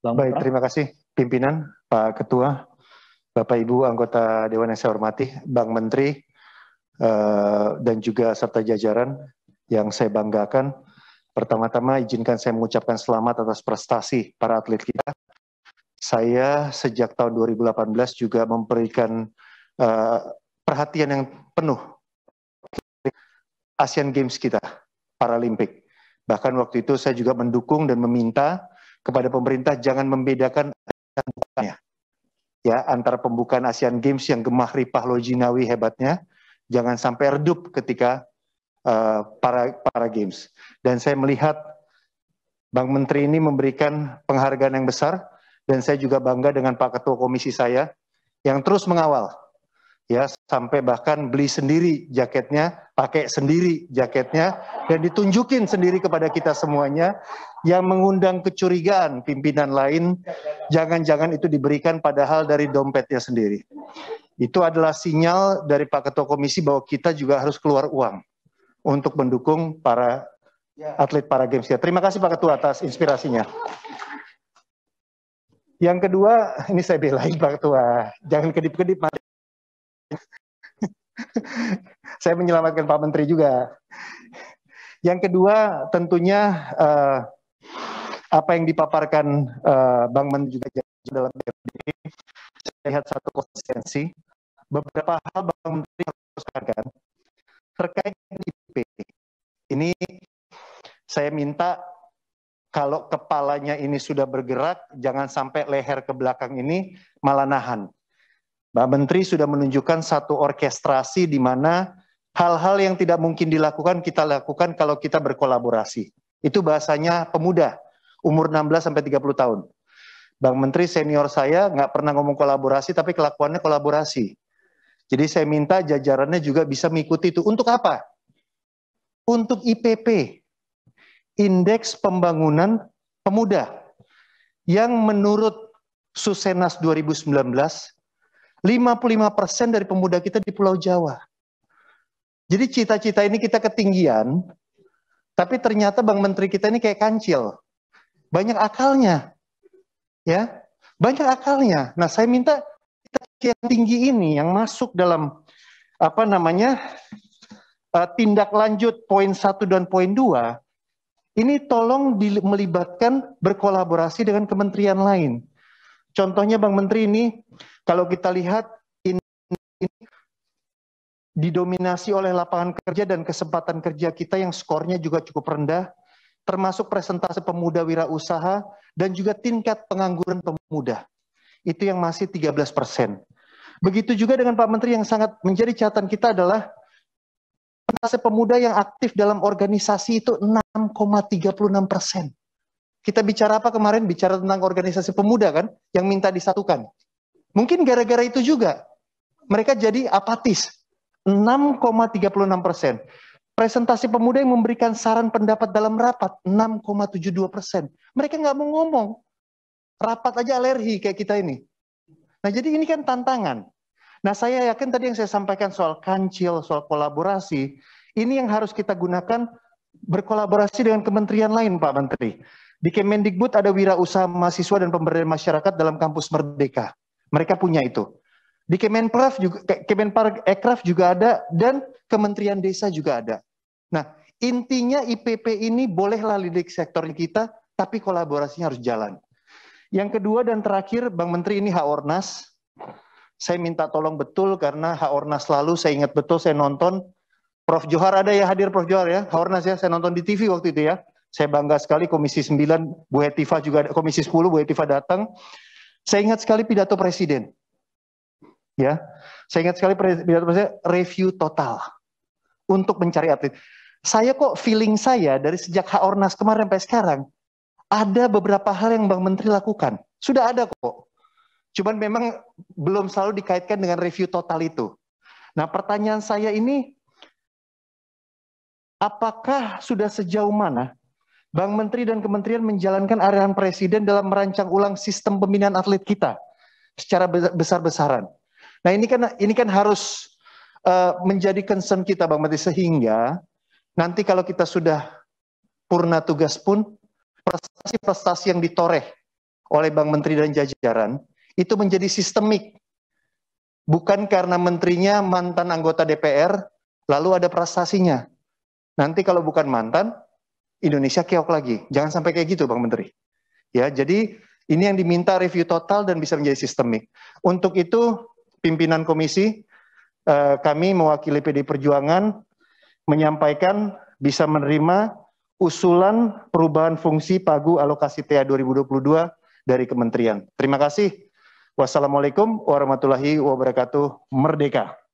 Bang Baik, terima kasih pimpinan, Pak Ketua, Bapak Ibu anggota Dewan yang saya hormati, Bang Menteri, eh, dan juga serta jajaran yang saya banggakan. Pertama-tama izinkan saya mengucapkan selamat atas prestasi para atlet kita. Saya sejak tahun 2018 juga memberikan eh, perhatian yang penuh Asian Games kita, Paralimpik. Bahkan waktu itu saya juga mendukung dan meminta kepada pemerintah jangan membedakan pembukaannya. Ya, antara pembukaan Asian Games yang gemah ripah Lojinawi hebatnya, jangan sampai redup ketika uh, para para games. Dan saya melihat Bang Menteri ini memberikan penghargaan yang besar dan saya juga bangga dengan Pak Ketua Komisi saya yang terus mengawal ya sampai bahkan beli sendiri jaketnya pakai sendiri jaketnya dan ditunjukin sendiri kepada kita semuanya yang mengundang kecurigaan pimpinan lain jangan-jangan itu diberikan padahal dari dompetnya sendiri. Itu adalah sinyal dari Pak Ketua Komisi bahwa kita juga harus keluar uang untuk mendukung para atlet para games ya. Terima kasih Pak Ketua atas inspirasinya. Yang kedua, ini saya belain Pak Ketua, jangan kedip-kedip saya menyelamatkan Pak Menteri juga. Yang kedua tentunya uh, apa yang dipaparkan uh, Bang Menteri juga dalam BPD, saya lihat satu konsistensi. Beberapa hal Bang Menteri harus katakan terkait IP. Ini saya minta kalau kepalanya ini sudah bergerak, jangan sampai leher ke belakang ini malah nahan. Pak Menteri sudah menunjukkan satu orkestrasi di mana hal-hal yang tidak mungkin dilakukan kita lakukan kalau kita berkolaborasi. Itu bahasanya pemuda, umur 16 sampai 30 tahun. Bang Menteri senior saya nggak pernah ngomong kolaborasi, tapi kelakuannya kolaborasi. Jadi saya minta jajarannya juga bisa mengikuti itu. Untuk apa? Untuk IPP, Indeks Pembangunan Pemuda, yang menurut Susenas 2019, 55% dari pemuda kita di Pulau Jawa. Jadi cita-cita ini kita ketinggian, tapi ternyata Bang Menteri kita ini kayak kancil. Banyak akalnya. Ya, banyak akalnya. Nah, saya minta kita yang tinggi ini yang masuk dalam apa namanya uh, tindak lanjut poin 1 dan poin 2 ini tolong melibatkan berkolaborasi dengan kementerian lain. Contohnya Bang Menteri ini kalau kita lihat didominasi oleh lapangan kerja dan kesempatan kerja kita yang skornya juga cukup rendah, termasuk presentase pemuda wirausaha dan juga tingkat pengangguran pemuda. Itu yang masih 13 persen. Begitu juga dengan Pak Menteri yang sangat menjadi catatan kita adalah presentasi pemuda yang aktif dalam organisasi itu 6,36 persen. Kita bicara apa kemarin? Bicara tentang organisasi pemuda kan, yang minta disatukan. Mungkin gara-gara itu juga mereka jadi apatis. 6,36 persen. Presentasi pemuda yang memberikan saran pendapat dalam rapat 6,72 persen. Mereka nggak mau ngomong. Rapat aja alergi kayak kita ini. Nah jadi ini kan tantangan. Nah saya yakin tadi yang saya sampaikan soal kancil, soal kolaborasi, ini yang harus kita gunakan berkolaborasi dengan kementerian lain Pak Menteri. Di Kemendikbud ada wirausaha mahasiswa dan pemberdayaan masyarakat dalam kampus Merdeka. Mereka punya itu. Di Kemenparekraf juga Ekraf juga ada dan Kementerian Desa juga ada. Nah, intinya IPP ini bolehlah lidik sektornya kita, tapi kolaborasinya harus jalan. Yang kedua dan terakhir, Bang Menteri ini hak Saya minta tolong betul karena hak ornas lalu saya ingat betul saya nonton Prof Johar ada ya hadir Prof Johar ya, HOrnas ya saya nonton di TV waktu itu ya. Saya bangga sekali Komisi 9 Bu Hetiva juga Komisi 10 Bu Hetiva datang. Saya ingat sekali pidato presiden. Ya, saya ingat sekali pidato presiden review total untuk mencari atlet. Saya kok feeling saya dari sejak Haornas kemarin sampai sekarang ada beberapa hal yang Bang Menteri lakukan. Sudah ada kok. Cuman memang belum selalu dikaitkan dengan review total itu. Nah, pertanyaan saya ini apakah sudah sejauh mana Bang Menteri dan kementerian menjalankan arahan Presiden dalam merancang ulang sistem pembinaan atlet kita secara besar-besaran. Nah ini kan ini kan harus uh, menjadi concern kita Bang Mati sehingga nanti kalau kita sudah purna tugas pun prestasi-prestasi yang ditoreh oleh Bang Menteri dan jajaran itu menjadi sistemik. Bukan karena menterinya mantan anggota DPR lalu ada prestasinya. Nanti kalau bukan mantan Indonesia keok lagi. Jangan sampai kayak gitu Bang Menteri. Ya, jadi ini yang diminta review total dan bisa menjadi sistemik. Untuk itu pimpinan komisi, eh, kami mewakili PD Perjuangan menyampaikan bisa menerima usulan perubahan fungsi pagu alokasi TA 2022 dari kementerian. Terima kasih. Wassalamualaikum warahmatullahi wabarakatuh. Merdeka.